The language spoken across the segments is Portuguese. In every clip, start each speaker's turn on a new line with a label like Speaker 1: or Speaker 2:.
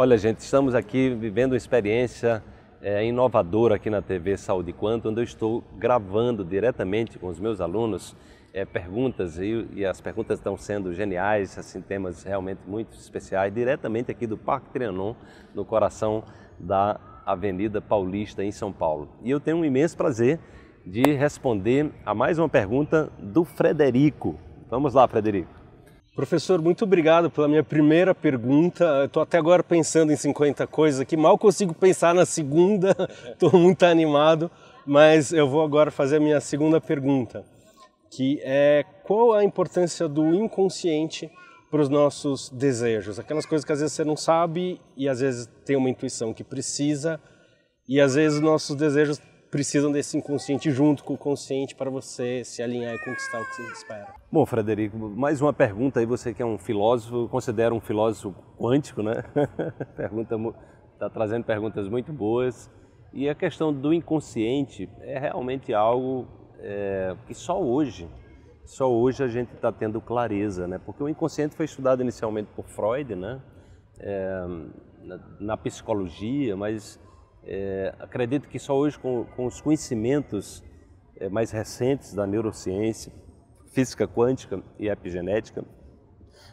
Speaker 1: Olha, gente, estamos aqui vivendo uma experiência é, inovadora aqui na TV Saúde Quanto, onde eu estou gravando diretamente com os meus alunos é, perguntas e, e, as perguntas estão sendo geniais, assim, temas realmente muito especiais, diretamente aqui do Parque Trianon, no coração da Avenida Paulista, em São Paulo. E eu tenho um imenso prazer de responder a mais uma pergunta do Frederico. Vamos lá, Frederico. Professor, muito obrigado pela minha primeira pergunta. Estou até agora pensando em 50 coisas que mal consigo pensar na segunda. Estou muito animado, mas eu vou agora fazer a minha segunda pergunta, que é qual a importância do inconsciente para os nossos desejos? Aquelas coisas que às vezes você não sabe e às vezes tem uma intuição que precisa e às vezes nossos desejos precisam desse inconsciente junto com o consciente para você se alinhar e conquistar o que você espera. Bom, Frederico, mais uma pergunta aí. Você que é um filósofo, considera um filósofo quântico, né? Pergunta está trazendo perguntas muito boas. E a questão do inconsciente é realmente algo é, que só hoje, só hoje a gente está tendo clareza, né? Porque o inconsciente foi estudado inicialmente por Freud, né? É, na, na psicologia, mas é, acredito que só hoje, com, com os conhecimentos é, mais recentes da neurociência, física quântica e epigenética,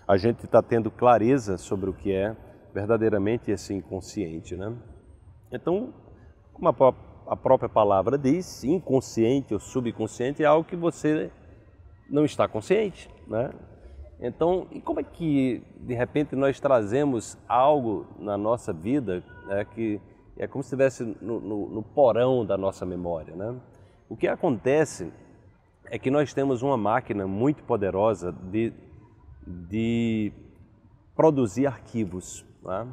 Speaker 1: a gente está tendo clareza sobre o que é verdadeiramente esse inconsciente. Né? Então, como a, a própria palavra diz, inconsciente ou subconsciente é algo que você não está consciente. Né? Então, e como é que de repente nós trazemos algo na nossa vida né, que é como se estivesse no, no, no porão da nossa memória, né? O que acontece é que nós temos uma máquina muito poderosa de, de produzir arquivos. Né?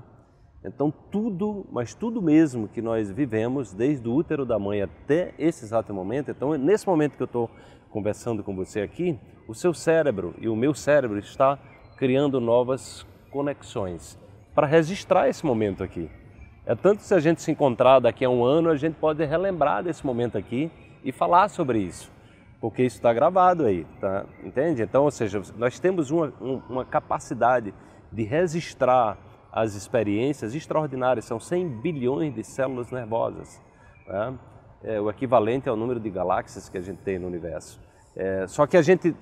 Speaker 1: Então tudo, mas tudo mesmo que nós vivemos, desde o útero da mãe até esse exato momento, então nesse momento que eu estou conversando com você aqui, o seu cérebro e o meu cérebro está criando novas conexões para registrar esse momento aqui. É tanto se a gente se encontrar daqui a um ano, a gente pode relembrar desse momento aqui e falar sobre isso, porque isso está gravado aí, tá? entende? Então, ou seja, nós temos uma, uma capacidade de registrar as experiências extraordinárias, são 100 bilhões de células nervosas, né? é o equivalente ao número de galáxias que a gente tem no universo. É, só que a gente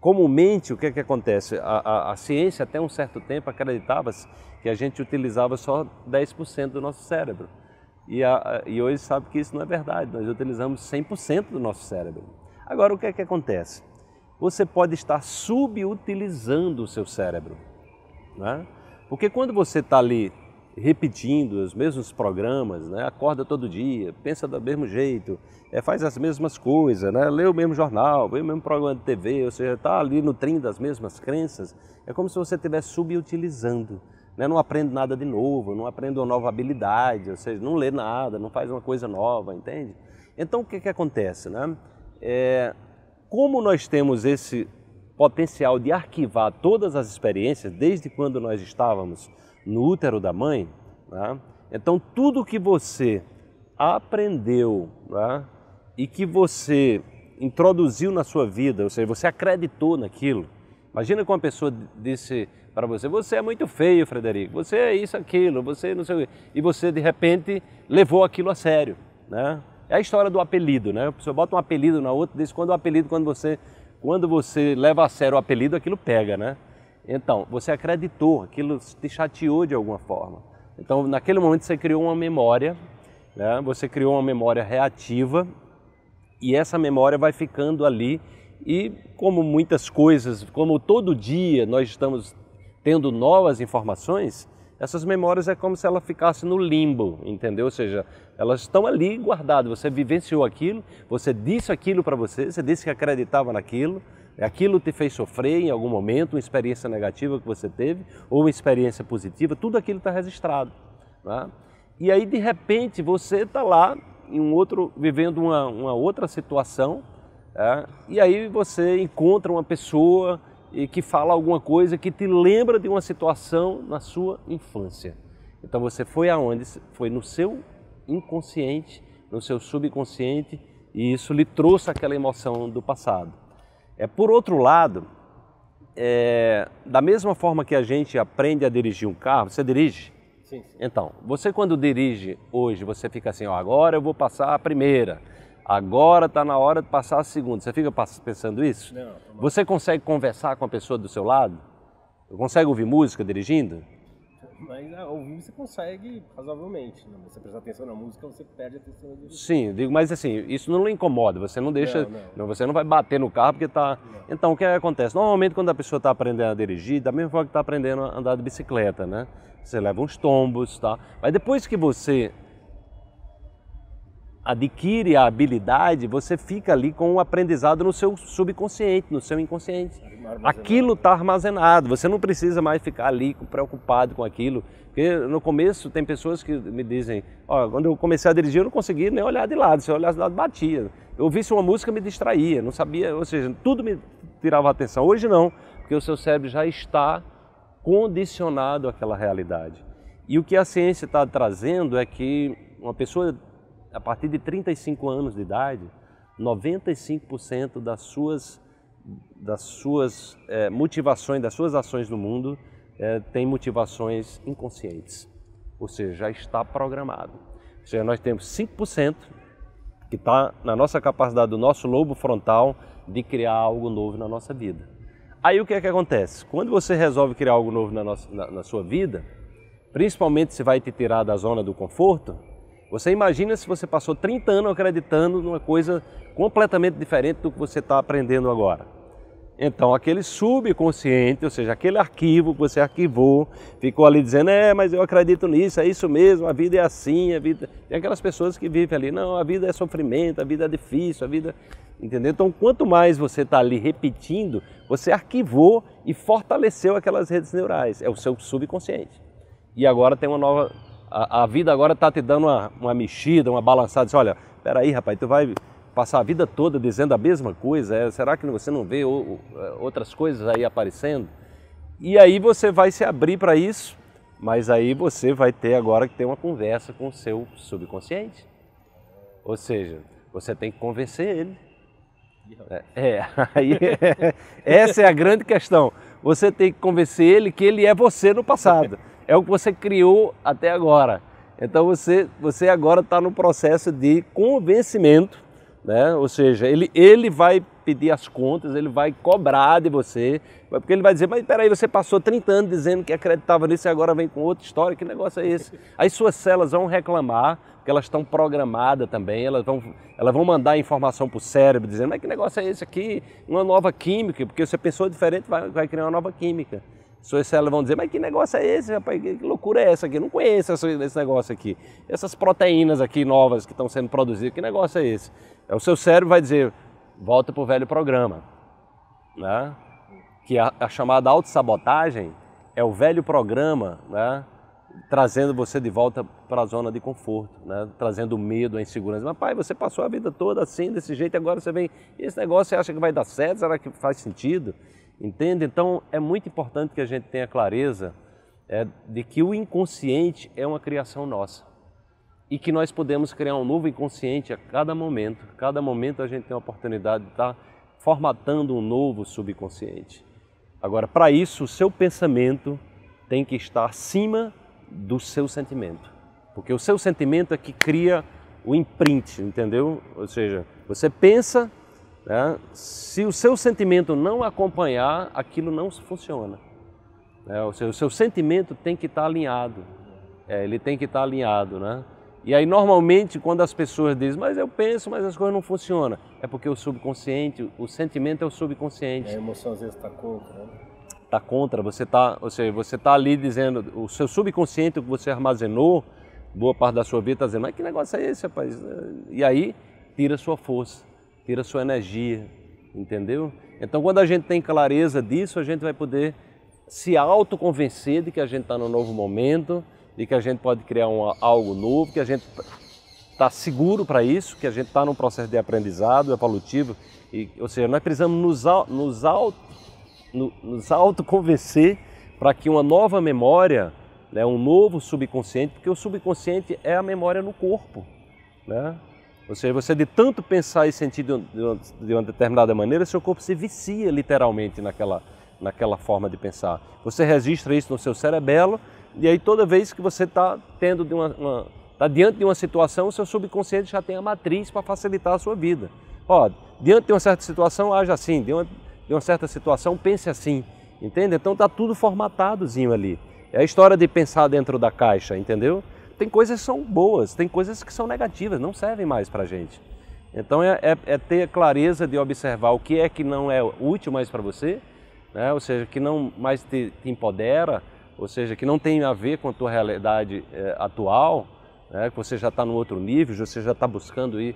Speaker 1: Comumente, o que, é que acontece? A, a, a ciência, até um certo tempo, acreditava que a gente utilizava só 10% do nosso cérebro. E, a, e, hoje sabe que isso não é verdade, nós utilizamos 100% do nosso cérebro. Agora, o que é que acontece? Você pode estar subutilizando o seu cérebro. Né? Porque quando você está ali repetindo os mesmos programas, né? acorda todo dia, pensa do mesmo jeito, é, faz as mesmas coisas, né? lê o mesmo jornal, vê o mesmo programa de TV, ou seja, está ali nutrindo as mesmas crenças, é como se você estivesse subutilizando. Né? Não aprende nada de novo, não aprende uma nova habilidade, ou seja, não lê nada, não faz uma coisa nova, entende? Então o que, que acontece? Né? É, como nós temos esse potencial de arquivar todas as experiências, desde quando nós estávamos no útero da mãe, né? então tudo que você aprendeu né, e que você introduziu na sua vida, ou seja, você acreditou naquilo. Imagina que uma pessoa disse para você: Você é muito feio, Frederico, você é isso, aquilo, você não sei o quê. E você, de repente, levou aquilo a sério. Né? É a história do apelido, né? A pessoa bota um apelido na outra, diz quando o apelido, quando você, quando você leva a sério o apelido, aquilo pega, né? Então, você acreditou, aquilo te chateou de alguma forma. Então, naquele momento você criou uma memória, né? você criou uma memória reativa e essa memória vai ficando ali. E como muitas coisas, como todo dia nós estamos tendo novas informações, essas memórias é como se ela ficasse no limbo, entendeu? Ou seja, elas estão ali guardadas. Você vivenciou aquilo, você disse aquilo para você, você disse que acreditava naquilo, é aquilo te fez sofrer em algum momento, uma experiência negativa que você teve ou uma experiência positiva, tudo aquilo está registrado. Né? E aí, de repente, você está lá em um outro, vivendo uma, uma outra situação, é? e aí você encontra uma pessoa e que fala alguma coisa que te lembra de uma situação na sua infância. Então você foi aonde? Foi no seu inconsciente, no seu subconsciente, e isso lhe trouxe aquela emoção do passado. É, por outro lado, é, da mesma forma que a gente aprende a dirigir um carro, você dirige? Sim, sim. Então, você quando dirige hoje, você fica assim, ó, agora eu vou passar a primeira, agora está na hora de passar a segunda. Você fica pensando isso? Não, não. Você consegue conversar com a pessoa do seu lado? Consegue ouvir música dirigindo? mas ao ah, vivo você consegue razoavelmente. Né? Você presta atenção na música, você perde a atenção. Do... Sim, digo, mas assim, isso não lhe incomoda, você não deixa, não. Não, você não vai bater no carro porque está... Então, o é que acontece? Normalmente quando a pessoa está aprendendo a dirigir, da mesma forma que está aprendendo a andar de bicicleta, né? Você leva uns tombos, tá? Mas depois que você adquire a habilidade, você fica ali com o um aprendizado no seu subconsciente, no seu inconsciente. Aquilo está armazenado, você não precisa mais ficar ali preocupado com aquilo. Porque no começo tem pessoas que me dizem, oh, quando eu comecei a dirigir eu não conseguia nem olhar de lado, se eu olhasse de lado batia. Eu ouvisse uma música me distraía, não sabia, ou seja, tudo me tirava atenção. Hoje não, porque o seu cérebro já está condicionado àquela realidade. E o que a ciência está trazendo é que uma pessoa a partir de 35 anos de idade, 95% das suas, das suas é, motivações, das suas ações no mundo é, eh, tem motivações inconscientes, ou seja, já está programado. Ou seja, nós temos 5% que está na nossa capacidade do nosso lobo frontal de criar algo novo na nossa vida. Aí o que é que acontece? Quando você resolve criar algo novo na, nossa, na, na sua vida, principalmente se vai te tirar da zona do conforto, você imagina se você passou 30 anos acreditando numa coisa completamente diferente do que você está aprendendo agora. Então, aquele subconsciente, ou seja, aquele arquivo que você arquivou, ficou ali dizendo: é, mas eu acredito nisso, é isso mesmo, a vida é assim, a vida. Tem aquelas pessoas que vivem ali: não, a vida é sofrimento, a vida é difícil, a vida. Entendeu? Então, quanto mais você está ali repetindo, você arquivou e fortaleceu aquelas redes neurais, é o seu subconsciente. E agora tem uma nova a, a vida agora está te dando uma, uma mexida, uma balançada. Diz, olha, peraí, rapaz, tu vai passar a vida toda dizendo a mesma coisa? É, será que você não vê é, outras coisas aí aparecendo? E aí você vai se abrir para isso, mas aí você vai ter agora que ter uma conversa com o seu subconsciente. Ou seja, você tem que convencer ele. É, é aí, é, essa é a grande questão. Você tem que convencer ele que ele é você no passado é o que você criou até agora. Então você, você agora está no processo de convencimento, né? ou seja, ele, ele vai pedir as contas, ele vai cobrar de você, porque ele vai dizer, mas peraí, você passou 30 anos dizendo que acreditava nisso e agora vem com outra história, que negócio é esse? As suas células vão reclamar, porque elas estão programadas também, elas vão, elas vão mandar informação para o cérebro, dizendo, mas que negócio é esse aqui? Uma nova química, porque você pensou diferente, vai, vai criar uma nova química. Suas células vão dizer, mas que negócio é esse, rapaz? Que loucura é essa aqui? Eu não conheço esse negócio aqui. Essas proteínas aqui novas que estão sendo produzidas, que negócio é esse? É o seu cérebro vai dizer, volta para o velho programa. Né? Que a, a chamada autossabotagem é o velho programa, né? trazendo você de volta para a zona de conforto, né? trazendo medo, a insegurança. Mas pai, você passou a vida toda assim, desse jeito, agora você vem, esse negócio você acha que vai dar certo? Será que faz sentido? Entende? Então é muito importante que a gente tenha clareza é, de que o inconsciente é uma criação nossa e que nós podemos criar um novo inconsciente a cada momento. Cada momento a gente tem a oportunidade de estar formatando um novo subconsciente. Agora, para isso, o seu pensamento tem que estar acima do seu sentimento, porque o seu sentimento é que cria o imprint, entendeu? Ou seja, você pensa né? Se o seu sentimento não acompanhar, aquilo não funciona. Né? O, seu, o, seu, sentimento tem que estar tá alinhado. É, ele tem que estar tá alinhado, né? E aí normalmente quando as pessoas dizem, mas eu penso, mas as coisas não funcionam, é porque o subconsciente, o sentimento é o subconsciente. a emoção às vezes está contra, né? Está contra, você está, ou seja, você está ali dizendo, o seu subconsciente que você armazenou, boa parte da sua vida está dizendo, mas que negócio é esse, rapaz? E aí tira a sua força tira sua energia, entendeu? Então, quando a gente tem clareza disso, a gente vai poder se autoconvencer de que a gente está num novo momento, de que a gente pode criar um, algo novo, que a gente está seguro para isso, que a gente está num processo de aprendizado evolutivo, e, ou seja, nós precisamos nos, nos, auto, no, nos autoconvencer para que uma nova memória, né, um novo subconsciente, porque o subconsciente é a memória no corpo, né? Ou seja, você de tanto pensar e sentir de uma, de uma determinada maneira, seu corpo se vicia literalmente naquela, naquela forma de pensar. Você registra isso no seu cerebelo e aí toda vez que você está tendo de uma, uma tá diante de uma situação, o seu subconsciente já tem a matriz para facilitar a sua vida. Ó, diante de uma certa situação, haja assim, diante de uma certa situação, pense assim, entende? Então está tudo formatadozinho ali. É a história de pensar dentro da caixa, entendeu? tem coisas que são boas, tem coisas que são negativas, não servem mais para a gente. Então é, é, é, ter clareza de observar o que é que não é útil mais para você, né? ou seja, que não mais te, te, empodera, ou seja, que não tem a ver com a tua realidade é, atual, né? que você já está no outro nível, você já está buscando ir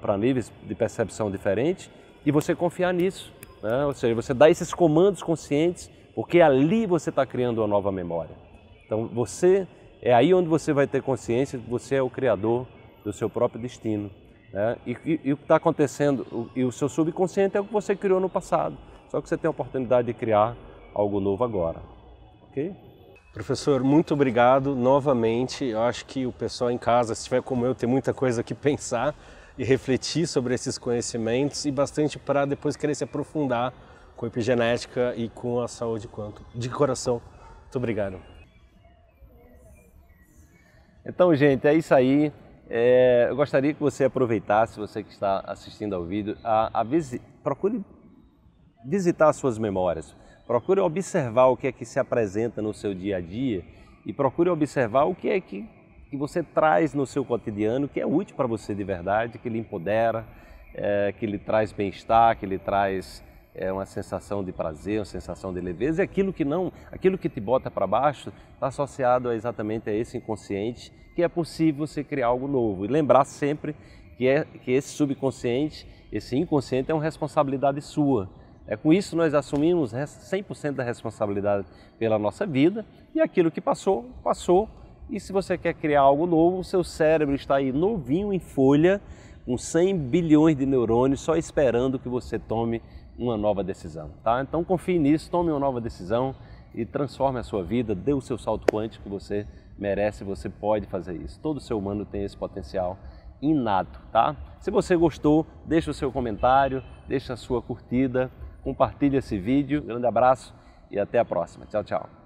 Speaker 1: para níveis de percepção diferente, e você confiar nisso. Né? Ou seja, você dá esses comandos conscientes, porque ali você está criando uma nova memória. Então você é aí onde você vai ter consciência que você é o criador do seu próprio destino. Né? E, e, e, o que está acontecendo, o, e o seu subconsciente é o que você criou no passado. Só que você tem a oportunidade de criar algo novo agora. Ok? Professor, muito obrigado novamente. Eu acho que o pessoal em casa, se estiver como eu, tem muita coisa que pensar e refletir sobre esses conhecimentos e bastante para depois querer se aprofundar com epigenética e com a saúde quanto de coração. Muito obrigado. Então, gente, é isso aí. É, eu gostaria que você aproveitasse, você que está assistindo ao vídeo, a, a visi procure visitar suas memórias, procure observar o que é que se apresenta no seu dia a dia e procure observar o que é que, que você traz no seu cotidiano que é útil para você de verdade, que lhe empodera, é, que lhe traz bem-estar, que lhe traz é uma sensação de prazer, uma sensação de leveza, e aquilo que não, aquilo que te bota para baixo, está associado exatamente a esse inconsciente, que é possível você criar algo novo. E lembrar sempre que, é, que esse subconsciente, esse inconsciente é uma responsabilidade sua. É, com isso nós assumimos 100% da responsabilidade pela nossa vida e aquilo que passou, passou. E se você quer criar algo novo, o seu cérebro está aí novinho em folha, com 100 bilhões de neurônios só esperando que você tome uma nova decisão, tá? Então confie nisso, tome uma nova decisão e transforme a sua vida, dê o seu salto quântico, você merece, você pode fazer isso. Todo ser humano tem esse potencial inato, tá? Se você gostou, deixa o seu comentário, deixa a sua curtida, compartilha esse vídeo. Grande abraço e até a próxima. Tchau, tchau.